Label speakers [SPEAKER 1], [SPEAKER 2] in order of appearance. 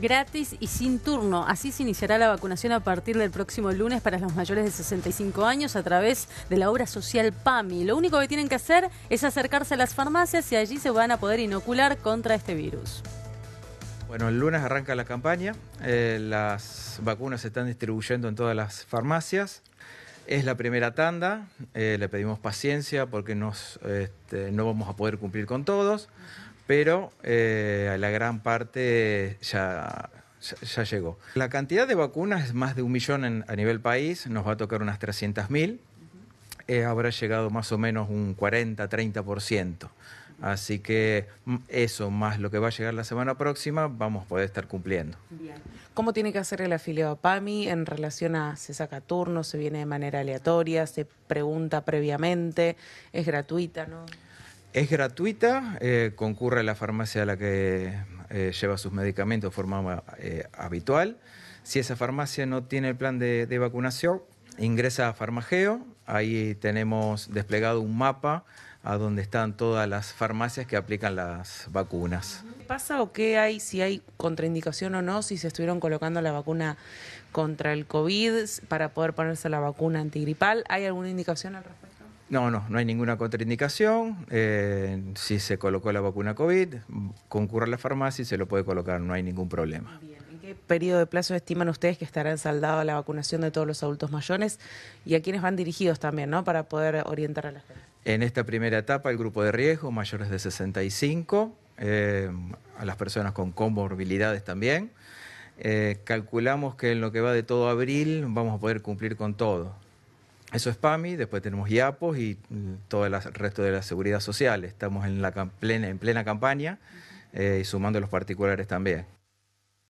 [SPEAKER 1] gratis y sin turno. Así se iniciará la vacunación a partir del próximo lunes para los mayores de 65 años a través de la obra social PAMI. Lo único que tienen que hacer es acercarse a las farmacias y allí se van a poder inocular contra este virus.
[SPEAKER 2] Bueno, el lunes arranca la campaña, eh, las vacunas se están distribuyendo en todas las farmacias. Es la primera tanda, eh, le pedimos paciencia porque nos, este, no vamos a poder cumplir con todos pero eh, la gran parte ya, llegó. La cantidad de vacunas es más de un millón a nivel país, nos va a tocar unas 300.000, eh, habrá llegado más o menos un 40-30%. Así que mm, eso más lo que va a llegar la semana próxima, vamos a poder estar cumpliendo.
[SPEAKER 1] ¿Cómo tiene que hacer el afiliado PAMI en relación a se saca turno, se viene de manera aleatoria, se pregunta previamente, es gratuita, ¿no?
[SPEAKER 2] Es gratuita, eh, concurre a la farmacia a la que eh, lleva sus medicamentos de forma eh, habitual. Si esa farmacia no tiene el plan de, de, vacunación, ingresa a Farmageo. Ahí tenemos desplegado un mapa a donde están todas las farmacias que aplican las vacunas.
[SPEAKER 1] ¿Qué pasa o qué hay, si hay contraindicación o no, si se estuvieron colocando la vacuna contra el COVID para poder ponerse la vacuna antigripal? ¿Hay alguna indicación al respecto?
[SPEAKER 2] No, no, no hay ninguna contraindicación. Eh, si se colocó la vacuna COVID, concurre a la farmacia y se lo puede colocar, no hay ningún problema.
[SPEAKER 1] ¿En qué periodo de plazo estiman ustedes que estará saldado la vacunación de todos los adultos mayores y a quiénes van dirigidos también, ¿no? Para poder orientar a la gente.
[SPEAKER 2] En esta primera etapa, el grupo de riesgo, mayores de 65, eh, a las personas con comorbilidades también. Eh, calculamos que en lo que va de todo abril vamos a poder cumplir con todo. Eso es PAMI, después tenemos IAPOS y mm, todo el resto de la seguridad social. Estamos en, plena, campaña eh, y sumando los particulares también.